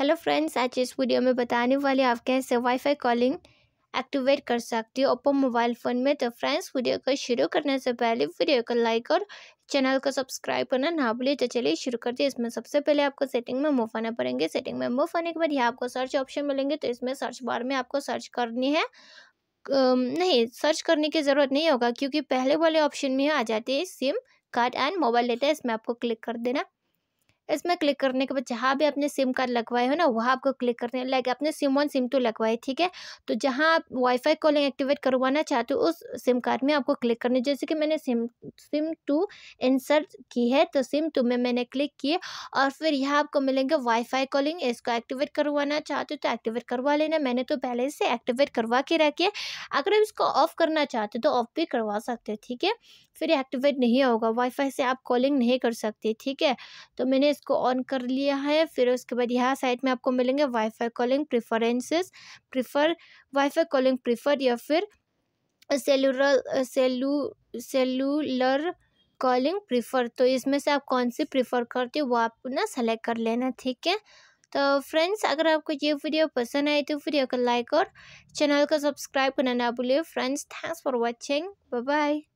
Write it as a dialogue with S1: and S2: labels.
S1: hello friends आज इस video में बताने वाले आप कैसे वाईफाई कॉलिंग एक्टिवेट कर सकते हो ओप्पो मोबाइल फ़ोन में तो फ्रेंड्स वीडियो को शुरू करने से पहले वीडियो को लाइक और चैनल को सब्सक्राइब करना ना भूलिए तो चलिए शुरू करते हैं इसमें सबसे पहले आपको सेटिंग में मूव आना पड़ेंगे सेटिंग में मूव आने के बाद यहाँ आपको सर्च ऑप्शन मिलेंगे तो इसमें सर्च बार में आपको सर्च करनी है नहीं सर्च करने की ज़रूरत नहीं होगा क्योंकि पहले वाले ऑप्शन में आ जाते है SIM card and mobile data इसमें आपको क्लिक कर देना इसमें क्लिक करने के बाद जहाँ भी आपने सिम कार्ड लगवाए हो ना वहाँ आपको क्लिक करने लाइक आपने सिम वन सिम टू लगवाए ठीक है तो जहाँ आप वाईफाई कॉलिंग एक्टिवेट करवाना चाहते हो उस सिम कार्ड में आपको क्लिक करना जैसे कि मैंने सिम सिम टू इंसर्ट की है तो सिम टू में मैंने क्लिक किए और फिर यहाँ आपको मिलेंगे वाईफाई कॉलिंग इसको एक्टिवेट करवाना चाहते हो तो एक्टिवेट करवा लेना मैंने तो पहले से एक्टिवेट करवा के रखी है अगर आप इसको ऑफ़ करना चाहते हो तो ऑफ़ भी करवा सकते हो ठीक है फिर एक्टिवेट नहीं होगा वाईफाई से आप कॉलिंग नहीं कर सकते ठीक है तो मैंने इसको ऑन कर लिया है फिर उसके बाद यहाँ साइड में आपको मिलेंगे wifi calling preferences prefer wifi calling prefer या फिर cellular cellu cellular calling prefer तो इसमें से आप कौन सी प्रिफर करते हो वो आप ना सेलेक्ट कर लेना ठीक है तो फ्रेंड्स अगर आपको ये वीडियो पसंद आए तो वीडियो को लाइक और चैनल को सब्सक्राइब करना ना भूलिए friends thanks for watching bye bye